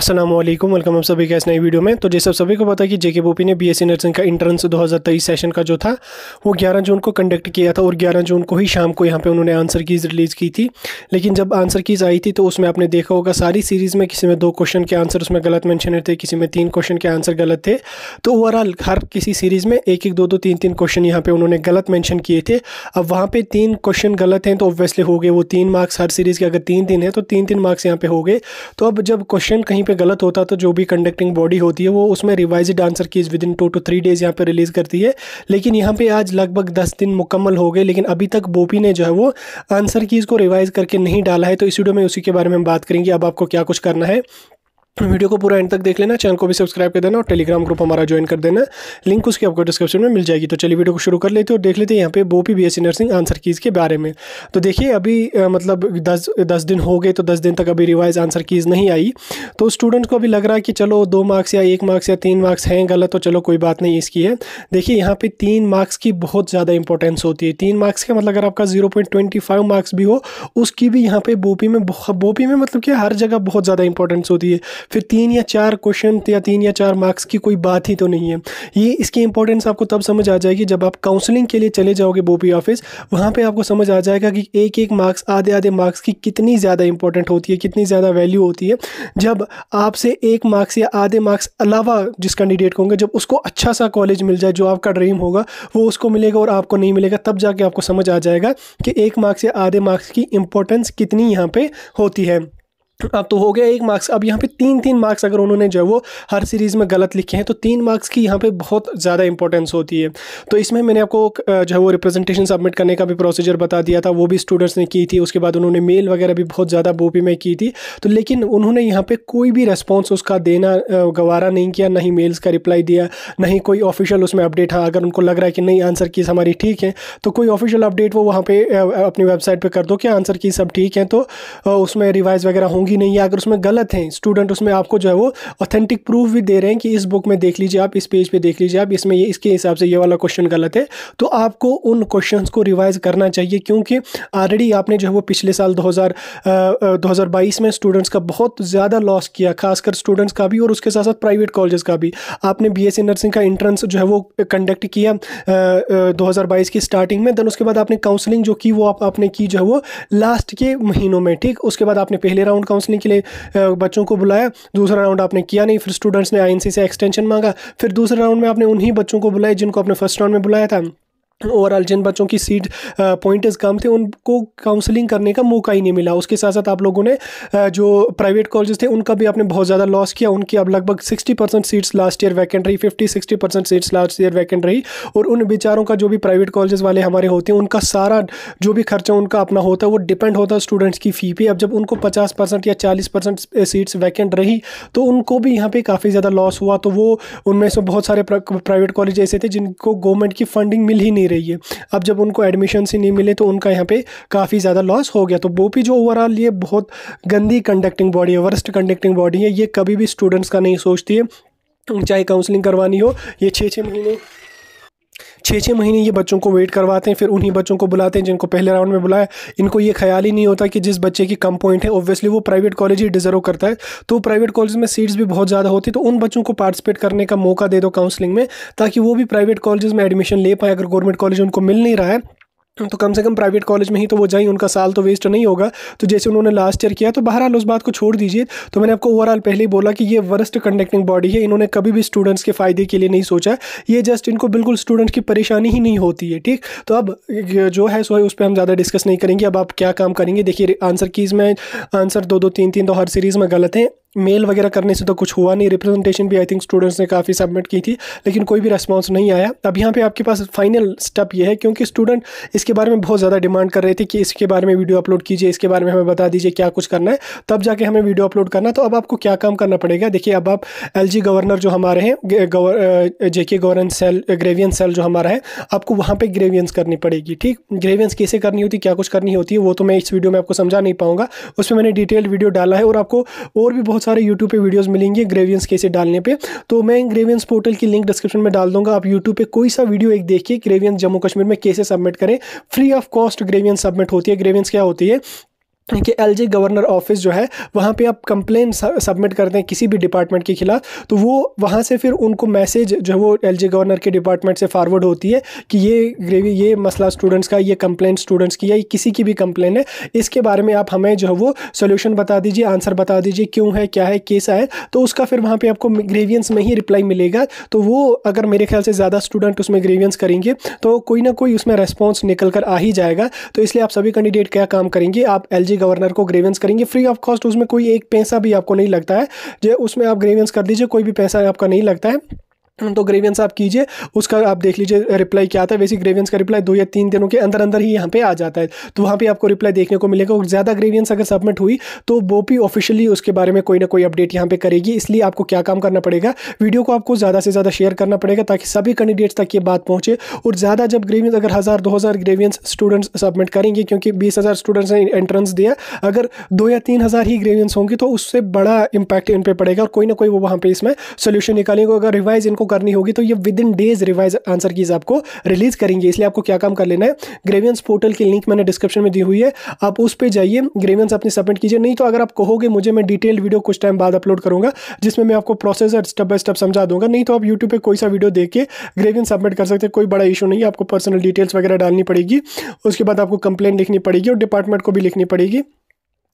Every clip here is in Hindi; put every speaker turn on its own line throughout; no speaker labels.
असलम वेलकम हम सभी के इस नई वीडियो में तो जैसे सभी को पता है कि जेके बोपी ने बीएससी नर्सिंग का इंट्रेंस 2023 सेशन का जो था वो 11 जून को कंडक्ट किया था और 11 जून को ही शाम को यहाँ पे उन्होंने आंसर कीज़ रिलीज़ की थी लेकिन जब आंसर कीज़ आई थी तो उसमें आपने देखा होगा सारी सीरीज़ में किसी में दो क्वेश्चन के आंसर उसमें गलत मैंशन थे किसी में तीन क्वेश्चन के आंसर गलत थे तो ओवरऑल हर किसी सीरीज़ में एक एक दो दो तीन तीन क्वेश्चन यहाँ पर उन्होंने गलत मैंशन किए थे अब वहाँ पर तीन क्वेश्चन गलत हैं तो ऑब्वियसली हो गए वो तीन मार्क्स हर सीरीज़ के अगर तीन तीन है तो तीन तीन मार्क्स यहाँ पर हो गए तो अब जब क्वेश्चन कहीं पे गलत होता तो जो भी कंडक्टिंग बॉडी होती है वो उसमें revise answer key within two two three days यहाँ पर रिलीज़ करती है लेकिन यहाँ पे आज लगभग दस दिन मुकम्मल हो गए लेकिन अभी तक बोपी ने जो है वो आंसर कीज़ को रिवाइज़ करके नहीं डाला है तो इस वीडियो में उसी के बारे में हम बात करेंगे अब आपको क्या कुछ करना है वीडियो को पूरा एंड तक देख लेना चैनल को भी सब्सक्राइब कर देना और टेलीग्राम ग्रुप हमारा ज्वाइन कर देना लिंक उसकी आपको डिस्क्रिप्शन में मिल जाएगी तो चलिए वीडियो को शुरू कर लेते हैं और देख लेते हैं यहाँ पे BOPEE B S nursing answer keys के बारे में तो देखिए अभी आ, मतलब दस दस दिन हो गए तो दस दिन तक अभी रिवाइज आंसर कीज़ नहीं आई तो स्टूडेंट्स को अभी लग रहा है कि चलो दो मार्क्स या एक मार्क्स या तीन मार्क्स हैं गलत तो चलो कोई बात नहीं इसकी है देखिए यहाँ पर तीन मार्क्स की बहुत ज़्यादा इंपॉर्टेंस होती है तीन मार्क्स का मतलब अगर आपका जीरो मार्क्स भी हो उसकी भी यहाँ पर बोपी में बोपी में मतलब कि हर जगह बहुत ज़्यादा इंपॉर्टेंस होती है फिर तीन या चार क्वेश्चन या तीन या चार मार्क्स की कोई बात ही तो नहीं है ये इसकी इंपॉर्टेंस आपको तब समझ आ जाएगी जब आप काउंसलिंग के लिए चले जाओगे बोपी ऑफिस वहाँ पर आपको समझ आ जाएगा कि एक एक मार्क्स आधे आधे मार्क्स की कितनी ज़्यादा इंपॉर्टेंट होती है कितनी ज़्यादा वैल्यू होती है जब आपसे एक मार्क्स या आधे मार्क्स अलावा जिस कैंडिडेट को होंगे जब उसको अच्छा सा कॉलेज मिल जाए जो आपका ड्रीम होगा वो उसको मिलेगा और आपको नहीं मिलेगा तब जाके आपको समझ आ जाएगा कि एक मार्क्स या आधे मार्क्स की इंपॉर्टेंस कितनी यहाँ पे होती है अब तो हो गया एक मार्क्स अब यहाँ पे तीन तीन मार्क्स अगर उन्होंने जो है वो हर सीरीज़ में गलत लिखे हैं तो तीन मार्क्स की यहाँ पे बहुत ज़्यादा इंपॉर्टेंस होती है तो इसमें मैंने आपको जो है वो रिप्रेजेंटेशन सबमिट करने का भी प्रोसीजर बता दिया था वो भी स्टूडेंट्स ने की थी उसके बाद उन्होंने मेल वगैरह भी बहुत ज़्यादा बोपी में की थी तो लेकिन उन्होंने यहाँ पर कोई भी रेस्पॉन्स उसका देना गवारा नहीं किया ना ही मेल्स का रिप्लाई दिया ना ही कोई ऑफिशियल उसमें अपडेट हाँ अगर उनको लग रहा है कि नहीं आंसर कीज हमारी ठीक है तो कोई ऑफिशियल अपडेट वो वहाँ पर अपनी वेबसाइट पर कर दो कि आंसर कीज सब ठीक है तो उसमें रिवाइज वगैरह होंगी होंगी नहीं या अगर उसमें गलत हैं स्टूडेंट उसमें आपको जो है वो ऑथेंटिक प्रूफ भी दे रहे हैं कि इस बुक में देख लीजिए आप इस पेज पे देख लीजिए आप इसमें ये इसके हिसाब से ये वाला क्वेश्चन गलत है तो आपको उन क्वेश्चन को रिवाइज करना चाहिए क्योंकि ऑलरेडी आपने जो है वो पिछले साल दो हज़ार में स्टूडेंट्स का बहुत ज़्यादा लॉस किया खासकर स्टूडेंट्स का भी और उसके साथ साथ प्राइवेट कॉलेज का भी आपने बी नर्सिंग का इंट्रेंस जो है वो कंडक्ट किया दो की स्टार्टिंग में देन उसके बाद आपने काउंसलिंग जो की वो आप, आपने की जो है वो लास्ट के महीनों में ठीक उसके बाद आपने पहले राउंड काउंसलिंग के लिए बच्चों को बुलाया दूसरा राउंड आपने किया नहीं फिर स्टूडेंट्स ने आई से एक्सटेंशन मांगा फिर दूसरे राउंड में आपने उन्हीं बच्चों को बुलाया जिनको आपने फर्स्ट राउंड में बुलाया था ओवरऑल जिन बच्चों की सीट पॉइंट्स कम थे उनको काउंसलिंग करने का मौका ही नहीं मिला उसके साथ साथ आप लोगों ने जो प्राइवेट कॉलेज थे उनका भी आपने बहुत ज़्यादा लॉस किया उनकी अब लगभग 60 percent seats last year vacant रही 50 60 percent seats last year vacant रही और उन बेचारों का जो भी प्राइवेट कॉलेज वाले हमारे होते हैं उनका सारा जो भी खर्चा उनका अपना होता है वो डिपेंड होता है स्टूडेंट्स की फ़ी पर अब जब उनको पचास परसेंट या चालीस परसेंट सीट्स वैकेंट रही तो उनको भी यहाँ पर काफ़ी ज़्यादा लॉस हुआ तो वो उनमें से बहुत सारे प्राइवेट कॉलेज ऐसे थे जिनको गवर्नमेंट की फंडिंग मिल ही नहीं रही है अब जब उनको एडमिशन ही नहीं मिले तो उनका यहाँ पे काफ़ी ज़्यादा लॉस हो गया तो बोपी जो ओवरऑल ये बहुत गंदी कंडक्टिंग बॉडी है वर्स्ट कंडक्टिंग बॉडी है ये कभी भी स्टूडेंट्स का नहीं सोचती है चाहे काउंसलिंग करवानी हो ये छः छः महीने छः छः महीने ये बच्चों को वेट करवाते हैं फिर उन्हीं बच्चों को बुलाते हैं जिनको पहले राउंड में बुलाया इनको ये ख्याल ही नहीं होता कि जिस बच्चे की कम पॉइंट है ऑब्वियसली वो प्राइवेट कॉलेज ही डिजर्व करता है तो प्राइवेट कॉलेज में सीट्स भी बहुत ज़्यादा होती तो उन बच्चों को पार्टिसिपेट करने का मौका दे दो काउंसलिंग में ताकि वो भी प्राइवेट कॉलेज में एडमिशन ले पाए अगर गवर्नमेंट कॉलेज उनको मिल नहीं रहा है तो कम से कम प्राइवेट कॉलेज में ही तो वो जाएं उनका साल तो वेस्ट नहीं होगा तो जैसे उन्होंने लास्ट ईयर किया तो बहरहाल उस बात को छोड़ दीजिए तो मैंने आपको ओवरऑल पहले ही बोला कि ये वर्स्ट कंडक्टिंग बॉडी है इन्होंने कभी भी स्टूडेंट्स के फ़ायदे के लिए नहीं सोचा ये जस्ट इनको बिल्कुल स्टूडेंट्स की परेशानी ही नहीं होती है ठीक तो अब जो है सो है उस पर हम ज़्यादा डिस्कस नहीं करेंगे अब आप क्या काम करेंगे देखिए आंसर कीज़ में आंसर दो दो तीन तीन तो हर सीरीज़ में गलत हैं मेल वगैरह करने से तो कुछ हुआ नहीं रिप्रेजेंटेशन भी आई थिंक स्टूडेंट्स ने काफ़ी सबमिट की थी लेकिन कोई भी रेस्पॉन्स नहीं आया अब यहाँ पे आपके पास फाइनल स्टेप ये है क्योंकि स्टूडेंट इसके बारे में बहुत ज़्यादा डिमांड कर रहे थे कि इसके बारे में वीडियो अपलोड कीजिए इसके बारे में हमें बता दीजिए क्या कुछ करना है तब जाके हमें वीडियो अपलोड करना तो अब आपको क्या काम करना पड़ेगा देखिए अब आप एल गवर्नर जो हमारे हैं जे के सेल ग्रेवियंस सेल जो हमारा है आपको वहाँ पर ग्रेवियंस करनी पड़ेगी ठीक ग्रेवियंस कैसे करनी होती क्या कुछ करनी होती है वो तो मैं इस वीडियो में आपको समझा नहीं पाऊँगा उसमें मैंने डिटेल्ड वीडियो डाला है और आपको और भी बहुत बहुत सारे यूट्यूब पे वीडियोस मिलेंगे ग्रेवियंस कैसे डालने पे तो मैं ग्रेवियंस पोर्टल की लिंक डिस्क्रिप्शन में डाल दूंगा आप यूट्यूब पे कोई सा वीडियो एक देखिए ग्रेवियंस जम्मू कश्मीर में कैसे सबमिट करें free of cost grievance submit होती है ग्रेवियंस क्या होती है कि एल गवर्नर ऑफिस जो है वहाँ पे आप कंप्लेन सबमिट करते हैं किसी भी डिपार्टमेंट के खिलाफ तो वो वहाँ से फिर उनको मैसेज जो है वो एल गवर्नर के डिपार्टमेंट से फारवर्ड होती है कि ये ग्रेवी ये मसला स्टूडेंट्स का ये कंप्लेन स्टूडेंट्स की है किसी की भी कंप्लेन है इसके बारे में आप हमें जो है वो सोल्यूशन बता दीजिए आंसर बता दीजिए क्यों है क्या है कैसा है तो उसका फिर वहाँ पर आपको ग्रेवियंस में ही रिप्लाई मिलेगा तो वो अगर मेरे ख्याल से ज़्यादा स्टूडेंट उसमें ग्रेवियंस करेंगे तो कोई ना कोई उसमें रेस्पॉन्स निकल कर आ ही जाएगा तो इसलिए आप सभी कैंडिडेट क्या काम करेंगे आप एल गवर्नर को ग्रेवेंस करेंगे फ्री ऑफ कॉस्ट उसमें कोई एक पैसा भी आपको नहीं लगता है जो उसमें आप ग्रेवेंस कर दीजिए कोई भी पैसा आपका नहीं लगता है तो ग्रेवियंस आप कीजिए उसका आप देख लीजिए रिप्लाई क्या आता है वैसे ग्रेवियंस का रिप्लाई दो या तीन दिनों के अंदर अंदर ही यहाँ पे आ जाता है तो वहाँ पे आपको रिप्लाई देखने को मिलेगा और ज़्यादा ग्रेवियंस अगर सबमिट हुई तो वो भी ऑफिशियली उसके बारे में कोई ना कोई अपडेट यहाँ पे करेगी इसलिए आपको क्या काम करना पड़ेगा वीडियो को आपको ज़्यादा से ज़्यादा शेयर करना पड़ेगा ताकि सभी कैंडिडेट्स तक ये बात पहुँचे और ज़्यादा जब ग्रेवियंस अगर हज़ार दो हज़ार ग्रेवियंस स्टूडेंट्स सबमिट करेंगे क्योंकि बीस हज़ार स्टूडेंट्स ने एंट्रेंस दिया अगर दो या तीन हज़ार ही ग्रेवियंस होंगी तो उससे बड़ा इंपैक्ट इन पर पड़ेगा और कोई ना कोई वो वहाँ पर इसमें सोल्यूशन निकालेंगे अगर रिवाइज इनको करनी होगी तो ये within days revise answer keys आपको रिलीज करेंगे इसलिए आपको क्या काम कर लेना है ग्रेवियंस पोर्टल की लिंक मैंने डिस्क्रिप्शन में दी हुई है आप उस पर जाइए ग्रेवियंस अपनी सबमिट कीजिए नहीं तो अगर आप कहोगे मुझे मैं डिटेल वीडियो कुछ टाइम बाद अपलोड करूँगा जिसमें मैं आपको प्रोसेस स्टेप बाय स्टेप समझा दूंगा नहीं तो आप यूट्यूब पर कोई सा वीडियो देख के ग्रेवियंस सबमिट कर सकते हैं कोई बड़ा इशू नहीं है आपको पर्सनल डिटेल्स वगैरह डालनी पड़ेगी उसके बाद आपको कंप्लेन लिखनी पड़ेगी और डिपार्टमेंट को भी लिखनी पड़ेगी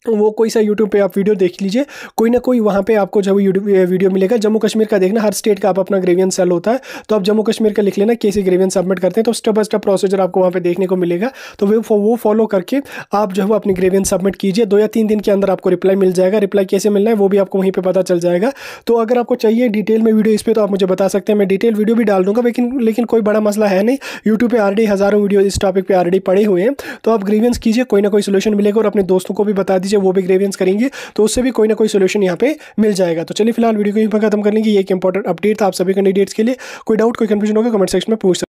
तो वो कोई सा यूट्यूब पे आप वीडियो देख लीजिए कोई ना कोई वहाँ पे आपको जो वीडियो मिलेगा जम्मू कश्मीर का देखना हर स्टेट का आप अपना ग्रेवियंस सेल होता है तो आप जम्मू कश्मीर का लिख लेना कैसे ग्रेवियंस सबमिट करते हैं तो स्टेप बाय स्टेप प्रोसीजर आपको वहाँ पे देखने को मिलेगा तो वे वो फॉलो करके आप जो है अपनी ग्रेवियन सबमिट कीजिए दो या तीन दिन के अंदर आपको रिप्लाई मिल जाएगा रिप्लाई कैसे मिलना है वो भी आपको वहीं पर पता चल जाएगा तो अगर आपको चाहिए डिटेल में वीडियो इस पर तो आप मुझे बता सकते हैं मैं डिटेल वीडियो भी डाल दूँगा लेकिन लेकिन कोई बड़ा मसला है नहीं यूट्यूब पर आलरेडी हज़ारों वीडियो इस टॉपिक पर आलरेडी पड़े हुए हैं तो आप ग्रेवियंस कीजिए कोई ना कोई सोल्यूशन मिलेगा और अपने दोस्तों को भी बता दीजिए चीज़ें वो भी ग्रेवियंस करेंगे तो उससे भी कोई ना कोई सोल्यूशन यहाँ पे मिल जाएगा तो चलिए फिलहाल वीडियो को यहीं पर खत्म कर लेंगे ये एक इंपॉर्टेंट अपडेट था आप सभी कैंडिडेट्स के लिए कोई डाउट कोई कंफ्यूजन होगा कमेंट सेक्शन में पूछ